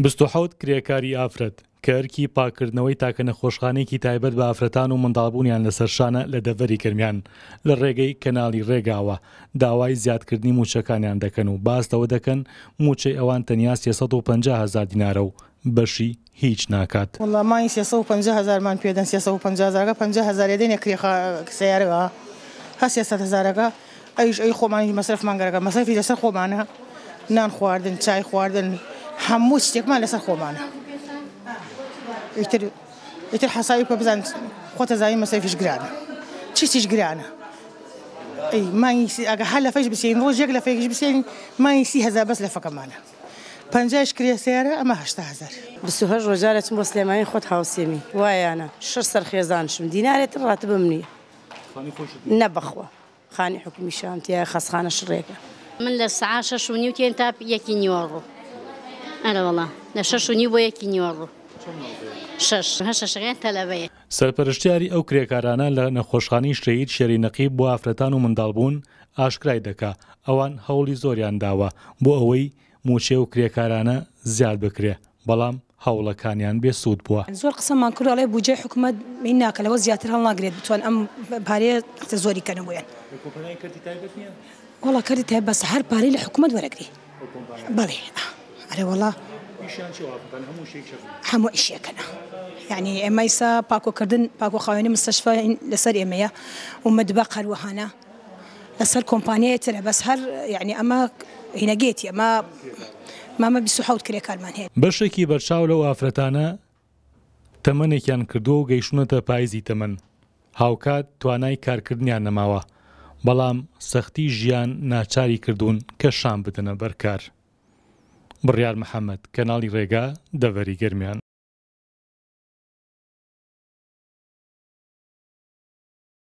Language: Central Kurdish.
26 کرێکاری ئافرەت کەرکی پاکردنەوەی تاکە نەخۆشخانێکی تایبەت بە ئافرەتان و منداڵبوونیان لەسەر شانە لە دەڤری کرمیان لە ڕێگەی کەناڵی ڕێگاوە داوای زیادکردنی موچەکانیان دەکەن و باستەوە دەکەن موچەی ئەوان تەنیا 1500هزار دیینارە و بەشی هیچ ناکات وڵمانی 1500هزارمان پێدەن 1500 500هزار دێنێ کرێخسیارەوە ها 300هزارەکە ئەیش ئەی خۆمانی مەصرفمان گەرەکە مەسەفی لەسەر خۆمانە نان خواردن چای خواردن. hammustik ما lesa خو itir itir hasai pa bizan khota zai ma sai fish grana chistish grana اي ما يسي اقا حلا فيش بسين روج يقلا فيش بسين ما يسي هذا بس لفك مانا پنجاش کریا سیاره اما هشتا هزار بسو هر رجاله چون مسلمانی خود حوسیمی وای انا شر سر خیزانشم دیناری تر راتب منی نبخوا خانی حکمی شامتی خانة شریکه من لسعه شش و نیوتین تاب یکی نیوارو ئەلەوەڵا لە شەش و نی بۆ یەکی نیوە ڕوو شش هەشەشەیان تەلەبەیە سەرپەرشتیاری ئەو کرێکارانە لە نەخۆشخانی شەید شێری نەقیب بۆ ئافرەتان و منداڵبوون ئاشکرای دەکا ئەوان هەوڵی زۆریان داوە بۆ ئەوەی موچێ و کرێکارانە زیاد بکرێ بەڵام هەوڵەکانیان بێ سوود بووە زۆر قسەمان کوڕڵێ بجێ حکومت می ناکەلەوە زیاتر هەڵ ناگرێت بتوان ئەم پارەیە زۆری کەنە بۆیان وڵا کردی تا بەس هەر پارەی لە حکوومەت وەرەگری بەڵێ. ئەرێ وڵا هەموو ئیشەکەە یعنی ئێمەیسا پاکۆکردن پاکۆ خاوێنی مستەشفا لەسەر ئێمەیە و مدبە قەروەهانە لەسەر کۆمپانیای ترە بەس هەر یعنی ئەمە هینەگێتی ئەمە مامە 26 کرێ کارمان هەیە بەشێکی بەرچاو لەو ئافرەتانە تەمەنێکیان کردو و گەیشتونەتە پایزی تەمەن هاوکات توانای کارکردنیان نەماوە بەڵام سەختی ژیان ناچاری کردوون کە شام بدەنە بەرکار. بڕیار محەممەد کەناڵی ڕێگا دەڤەری گرمیان